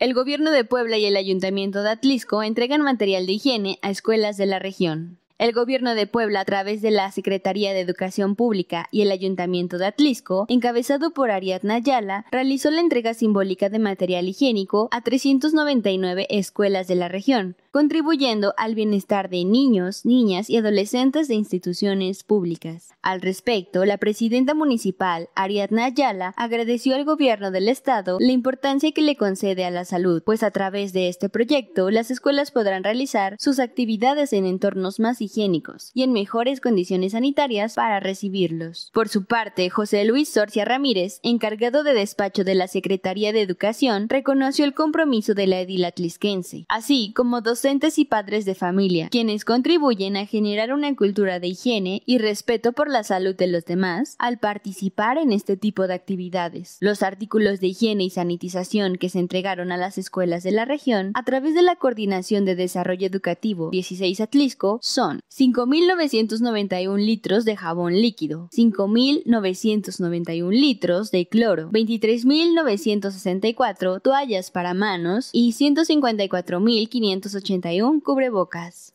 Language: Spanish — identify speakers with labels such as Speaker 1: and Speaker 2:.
Speaker 1: El gobierno de Puebla y el ayuntamiento de Atlisco entregan material de higiene a escuelas de la región. El gobierno de Puebla, a través de la Secretaría de Educación Pública y el Ayuntamiento de Atlisco, encabezado por Ariadna Ayala, realizó la entrega simbólica de material higiénico a 399 escuelas de la región, contribuyendo al bienestar de niños, niñas y adolescentes de instituciones públicas. Al respecto, la presidenta municipal, Ariadna Ayala, agradeció al gobierno del estado la importancia que le concede a la salud, pues a través de este proyecto las escuelas podrán realizar sus actividades en entornos más higiénicos y en mejores condiciones sanitarias para recibirlos. Por su parte, José Luis Sorcia Ramírez, encargado de despacho de la Secretaría de Educación, reconoció el compromiso de la edil atlisquense, así como dos y padres de familia, quienes contribuyen a generar una cultura de higiene y respeto por la salud de los demás al participar en este tipo de actividades. Los artículos de higiene y sanitización que se entregaron a las escuelas de la región a través de la Coordinación de Desarrollo Educativo 16 Atlisco son 5.991 litros de jabón líquido, 5.991 litros de cloro, 23.964 toallas para manos y 154.580 81 cubrebocas.